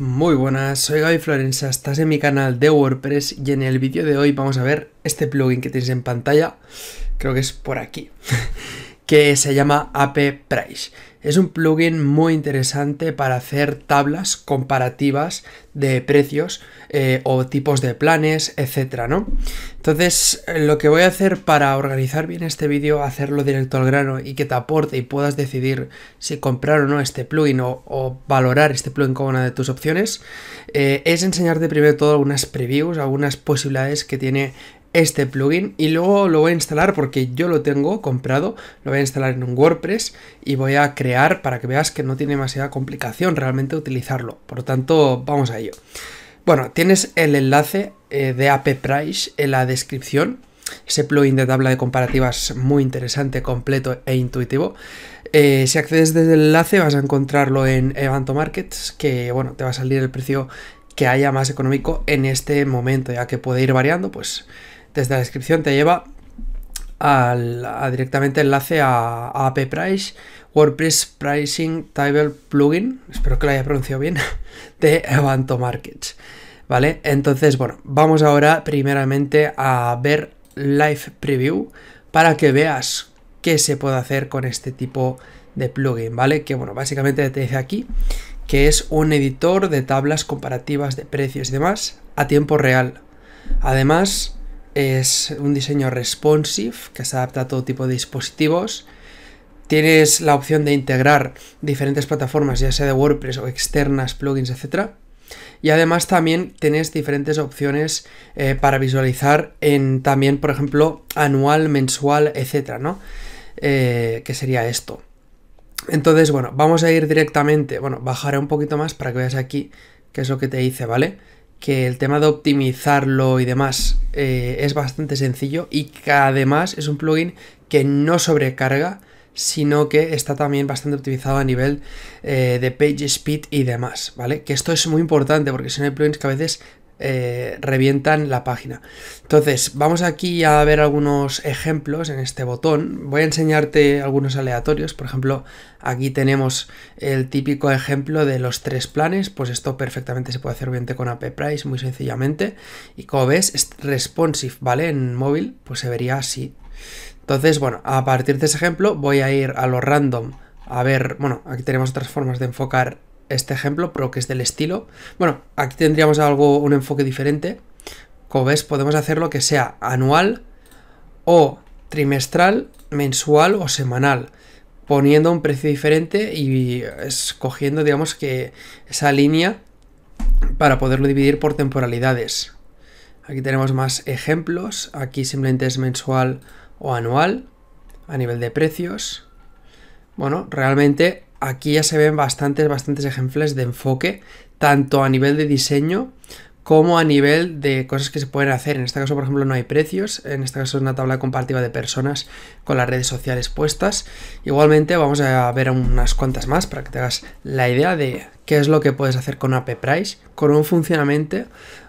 Muy buenas, soy Gaby Florenza, estás en mi canal de WordPress y en el vídeo de hoy vamos a ver este plugin que tienes en pantalla, creo que es por aquí que se llama AP Price. Es un plugin muy interesante para hacer tablas comparativas de precios eh, o tipos de planes, etcétera, ¿no? Entonces, lo que voy a hacer para organizar bien este vídeo, hacerlo directo al grano y que te aporte y puedas decidir si comprar o no este plugin o, valorar este plugin como una de tus opciones, eh, es enseñarte primero todo algunas previews, algunas posibilidades que tiene este plugin y luego lo voy a instalar porque yo lo tengo comprado, lo voy a instalar en un WordPress y voy a crear para que veas que no tiene demasiada complicación realmente utilizarlo. Por lo tanto, vamos a ello. Bueno, tienes el enlace eh, de AP Price en la descripción. Ese plugin de tabla de comparativas muy interesante, completo e intuitivo. Eh, si accedes desde el enlace vas a encontrarlo en Evanto Markets, que bueno, te va a salir el precio que haya más económico en este momento, ya que puede ir variando, pues desde la descripción te lleva al, a directamente enlace a, AP Price, WordPress Pricing Table Plugin, espero que lo haya pronunciado bien, de Avanto Markets. ¿Vale? Entonces, bueno, vamos ahora primeramente a ver Live Preview para que veas qué se puede hacer con este tipo de plugin, ¿vale? Que bueno, básicamente te dice aquí que es un editor de tablas comparativas de precios y demás a tiempo real. Además, es un diseño responsive que se adapta a todo tipo de dispositivos. Tienes la opción de integrar diferentes plataformas, ya sea de WordPress o externas, plugins, etc. Y además también tienes diferentes opciones eh, para visualizar en también, por ejemplo, anual, mensual, etc. ¿no? Eh, que sería esto. Entonces, bueno, vamos a ir directamente, bueno, bajaré un poquito más para que veas aquí qué es lo que te hice, ¿vale? que el tema de optimizarlo y demás eh, es bastante sencillo y que además es un plugin que no sobrecarga, sino que está también bastante optimizado a nivel eh, de page speed y demás, ¿vale? Que esto es muy importante porque son hay plugins que a veces eh, revientan la página. Entonces, vamos aquí a ver algunos ejemplos en este botón. Voy a enseñarte algunos aleatorios. Por ejemplo, aquí tenemos el típico ejemplo de los tres planes. Pues esto perfectamente se puede hacer obviamente con app price, muy sencillamente. Y como ves, es responsive, ¿vale? En móvil, pues se vería así. Entonces, bueno, a partir de ese ejemplo voy a ir a lo random a ver, bueno, aquí tenemos otras formas de enfocar este ejemplo, pero que es del estilo. Bueno, aquí tendríamos algo, un enfoque diferente. Como ves, podemos hacerlo que sea anual o trimestral, mensual o semanal, poniendo un precio diferente y escogiendo, digamos, que esa línea para poderlo dividir por temporalidades. Aquí tenemos más ejemplos. Aquí simplemente es mensual o anual a nivel de precios. Bueno, realmente aquí ya se ven bastantes, bastantes ejemplos de enfoque, tanto a nivel de diseño como a nivel de cosas que se pueden hacer. En este caso, por ejemplo, no hay precios, en este caso es una tabla comparativa de personas con las redes sociales puestas. Igualmente vamos a ver unas cuantas más para que te la idea de qué es lo que puedes hacer con App Price, con un funcionamiento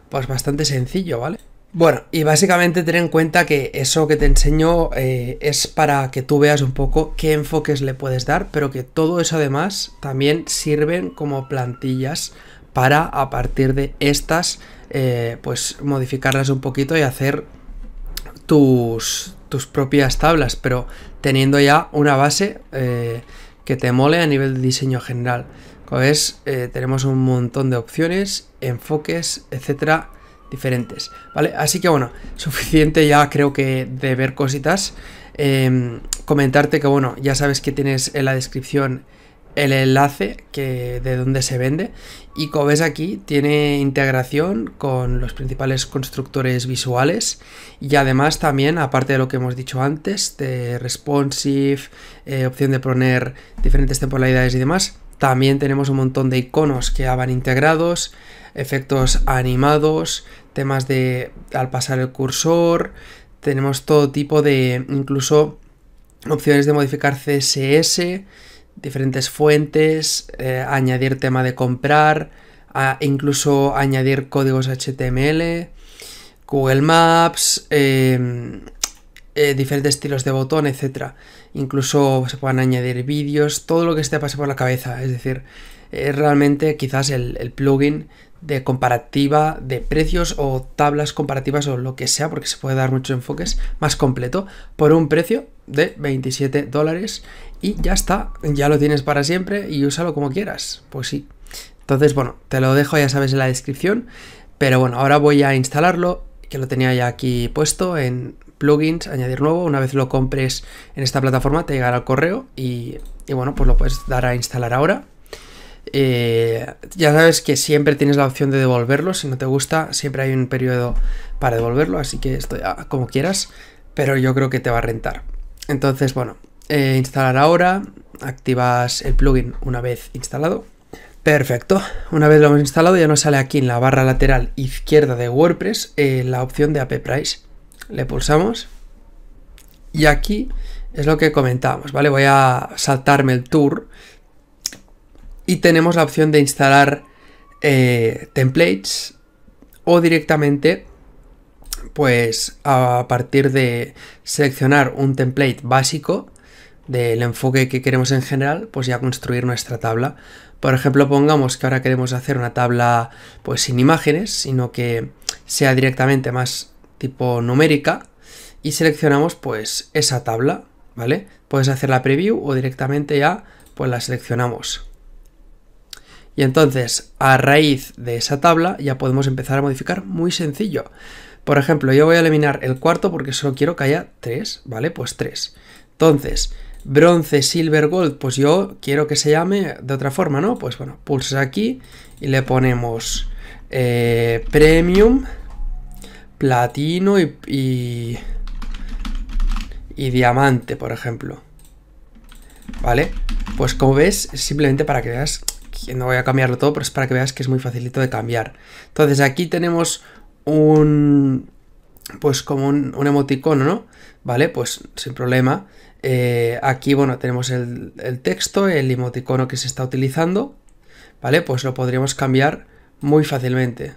pues bastante sencillo, ¿vale? Bueno, y básicamente ten en cuenta que eso que te enseño eh, es para que tú veas un poco qué enfoques le puedes dar, pero que todo eso además también sirven como plantillas para a partir de estas eh, pues modificarlas un poquito y hacer tus, tus propias tablas, pero teniendo ya una base eh, que te mole a nivel de diseño general. Como ves, tenemos un montón de opciones, enfoques, etcétera diferentes, ¿vale? Así que bueno, suficiente ya creo que de ver cositas. Em, comentarte que bueno, ya sabes que tienes en la descripción el enlace que, de dónde se vende y como ves aquí tiene integración con los principales constructores visuales y además también aparte de lo que hemos dicho antes de responsive, eh, opción de poner diferentes temporalidades y demás también tenemos un montón de iconos que van integrados, efectos animados, temas de al pasar el cursor, tenemos todo tipo de incluso opciones de modificar CSS, diferentes fuentes, eh, añadir tema de comprar, incluso añadir códigos HTML, Google Maps, em, eh, diferentes estilos de botón, etc. Incluso se pueden añadir vídeos, todo lo que esté pase por la cabeza. Es decir, eh, realmente quizás el, el, plugin de comparativa de precios o tablas comparativas o lo que sea, porque se puede dar muchos enfoques, más completo, por un precio de 27 dólares y ya está, ya lo tienes para siempre y úsalo como quieras, pues sí. Entonces, bueno, te lo dejo, ya sabes, en la descripción, pero bueno, ahora voy a instalarlo, que lo tenía ya aquí puesto en plugins, añadir nuevo. Una vez lo compres en esta plataforma te llegará al correo y, bueno, pues lo puedes dar a instalar ahora. Eh, ya sabes que siempre tienes la opción de devolverlo. Si no te gusta, siempre hay un periodo para devolverlo, así que esto ya como quieras, pero yo creo que te va a rentar. Entonces, bueno, eh, instalar ahora, activas el plugin una vez instalado. Perfecto, una vez lo hemos instalado ya nos sale aquí en la barra lateral izquierda de WordPress eh, la opción de AP price le pulsamos y aquí es lo que comentamos ¿vale? Voy a saltarme el tour y tenemos la opción de instalar eh, templates o directamente pues a partir de seleccionar un template básico del enfoque que queremos en general, pues ya construir nuestra tabla. Por ejemplo, pongamos que ahora queremos hacer una tabla pues sin imágenes, sino que sea directamente más tipo numérica y seleccionamos pues esa tabla, ¿vale? Puedes hacer la preview o directamente ya pues la seleccionamos. Y entonces a raíz de esa tabla ya podemos empezar a modificar muy sencillo. Por ejemplo, yo voy a eliminar el cuarto porque solo quiero que haya tres, ¿vale? Pues tres. Entonces, bronce, silver, gold, pues yo quiero que se llame de otra forma, ¿no? Pues bueno, pulsas aquí y le ponemos eh, premium platino y, y, diamante, por ejemplo. ¿Vale? Pues como ves, simplemente para que veas, no voy a cambiarlo todo, pero es para que veas que es muy facilito de cambiar. Entonces aquí tenemos un, pues como un, emoticono, ¿no? ¿Vale? Pues sin problema. Eh, aquí, bueno, tenemos el, texto, el emoticono que se está utilizando, ¿vale? Pues lo podríamos cambiar muy fácilmente.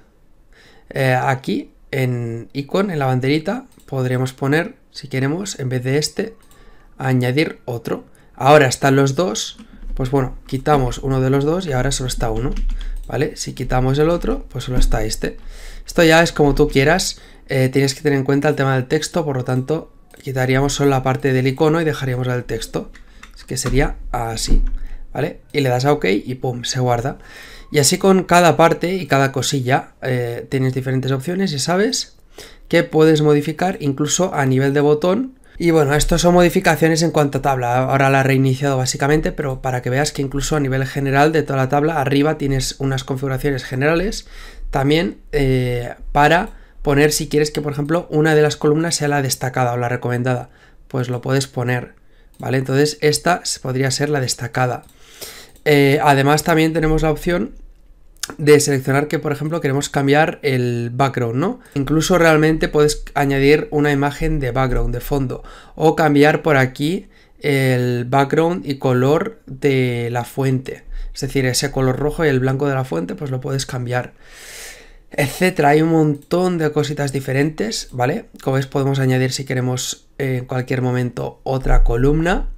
Eh, aquí en icon, en la banderita, podremos poner, si queremos, en vez de este, añadir otro. Ahora están los dos, pues bueno, quitamos uno de los dos y ahora solo está uno, ¿vale? Si quitamos el otro, pues solo está este. Esto ya es como tú quieras, eh, tienes que tener en cuenta el tema del texto, por lo tanto, quitaríamos solo la parte del icono y dejaríamos el texto, que sería así, ¿vale? Y le das a OK y pum, se guarda. Y así con cada parte y cada cosilla eh, tienes diferentes opciones y sabes que puedes modificar incluso a nivel de botón. Y bueno, esto son modificaciones en cuanto a tabla. Ahora la he reiniciado básicamente, pero para que veas que incluso a nivel general de toda la tabla, arriba tienes unas configuraciones generales también eh, para poner si quieres que, por ejemplo, una de las columnas sea la destacada o la recomendada. Pues lo puedes poner, ¿vale? Entonces esta podría ser la destacada. Eh, además también tenemos la opción de seleccionar que, por ejemplo, queremos cambiar el background, ¿no? Incluso realmente puedes añadir una imagen de background, de fondo, o cambiar por aquí el background y color de la fuente. Es decir, ese color rojo y el blanco de la fuente, pues lo puedes cambiar, etcétera. Hay un montón de cositas diferentes, ¿vale? Como ves podemos añadir si queremos en cualquier momento otra columna.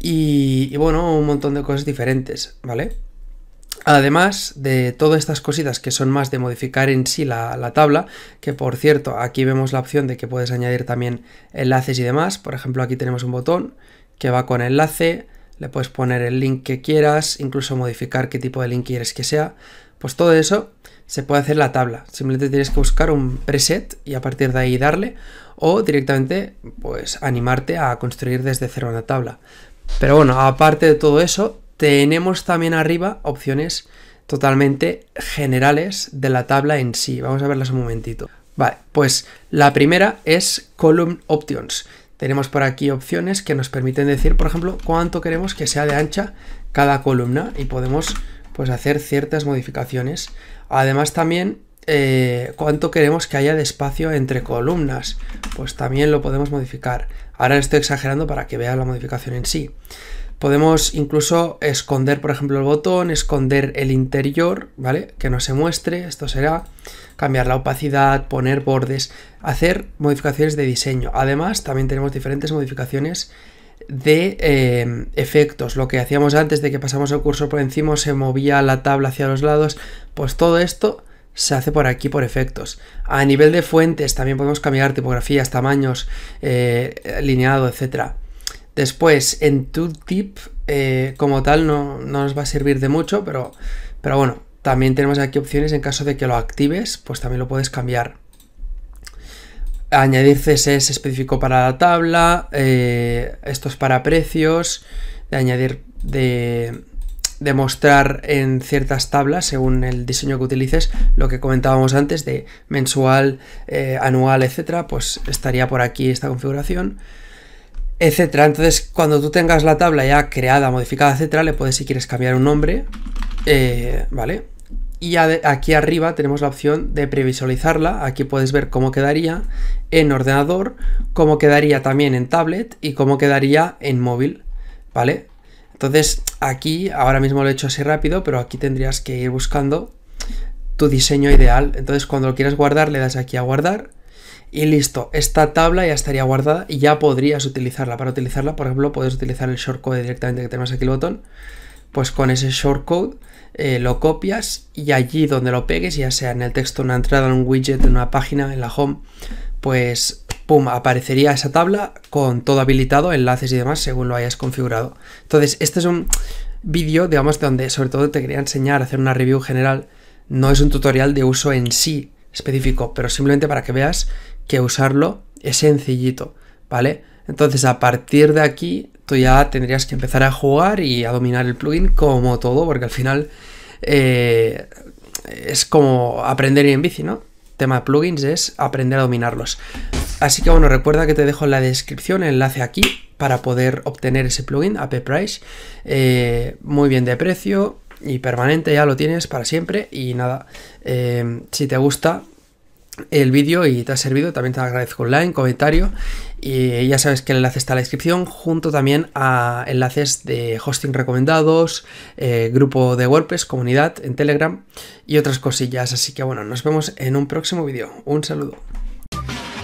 y bueno, un montón de cosas diferentes, ¿vale? Además de todas estas cositas que son más de modificar en sí la, tabla, que por cierto, aquí vemos la opción de que puedes añadir también enlaces y demás. Por ejemplo, aquí tenemos un botón que va con enlace, le puedes poner el link que quieras, incluso modificar qué tipo de link quieres que sea. Pues todo eso se puede hacer en la tabla. Simplemente tienes que buscar un preset y a partir de ahí darle o directamente pues animarte a construir desde cero una tabla. Pero bueno, aparte de todo eso, tenemos también arriba opciones totalmente generales de la tabla en sí. Vamos a verlas un momentito. Vale, pues la primera es Column Options. Tenemos por aquí opciones que nos permiten decir, por ejemplo, cuánto queremos que sea de ancha cada columna y podemos pues hacer ciertas modificaciones. Además también eh, cuánto queremos que haya de espacio entre columnas, pues también lo podemos modificar. Ahora estoy exagerando para que vea la modificación en sí. Podemos incluso esconder, por ejemplo, el botón, esconder el interior, ¿vale? Que no se muestre, esto será cambiar la opacidad, poner bordes, hacer modificaciones de diseño. Además, también tenemos diferentes modificaciones de eh, efectos. Lo que hacíamos antes de que pasamos el curso por encima, se movía la tabla hacia los lados, pues todo esto se hace por aquí por efectos. A nivel de fuentes también podemos cambiar tipografías, tamaños, eh, lineado, etcétera. Después, en ToolTip, tip eh, como tal, no, nos va a servir de mucho, pero, bueno, también tenemos aquí opciones en caso de que lo actives, pues también lo puedes cambiar. Añadir CSS específico para la tabla, eh, estos para precios, de añadir, de, mostrar en ciertas tablas, según el diseño que utilices, lo que comentábamos antes de mensual, eh, anual, etcétera, pues estaría por aquí esta configuración etcétera. Entonces, cuando tú tengas la tabla ya creada, modificada, etcétera, le puedes, si quieres, cambiar un nombre, eh, ¿vale? Y aquí arriba tenemos la opción de previsualizarla, aquí puedes ver cómo quedaría en ordenador, cómo quedaría también en tablet y cómo quedaría en móvil, ¿vale? Entonces, aquí, ahora mismo lo he hecho así rápido, pero aquí tendrías que ir buscando tu diseño ideal. Entonces, cuando lo quieras guardar, le das aquí a guardar y listo, esta tabla ya estaría guardada y ya podrías utilizarla. Para utilizarla, por ejemplo, puedes utilizar el shortcode directamente que tenemos aquí el botón. Pues con ese shortcode eh, lo copias y allí donde lo pegues, ya sea en el texto, una entrada, en un widget, en una página, en la home, pues pum, aparecería esa tabla con todo habilitado, enlaces y demás según lo hayas configurado. Entonces, este es un vídeo, digamos, donde sobre todo te quería enseñar a hacer una review general. No es un tutorial de uso en sí específico, pero simplemente para que veas que usarlo es sencillito, ¿vale? Entonces a partir de aquí tú ya tendrías que empezar a jugar y a dominar el plugin como todo, porque al final eh, es como aprender en bici, ¿no? Tema de plugins es aprender a dominarlos. Así que bueno, recuerda que te dejo en la descripción el enlace aquí para poder obtener ese plugin a Price. Eh, muy bien de precio y permanente, ya lo tienes para siempre. Y nada, eh, si te gusta, el vídeo y te ha servido, también te agradezco un like, comentario y ya sabes que el enlace está en la descripción junto también a enlaces de hosting recomendados, eh, grupo de WordPress, comunidad en Telegram y otras cosillas. Así que bueno, nos vemos en un próximo vídeo. Un saludo.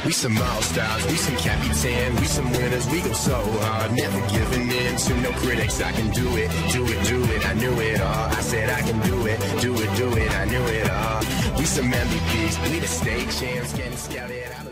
We some all stars, we some Capitan, we some winners, we go so hard. Never giving in to no critics. I can do it, do it, do it. I knew it all. I said I can do it, do it, do it. I knew it all. We some MVPs, we the state champs, getting scouted out.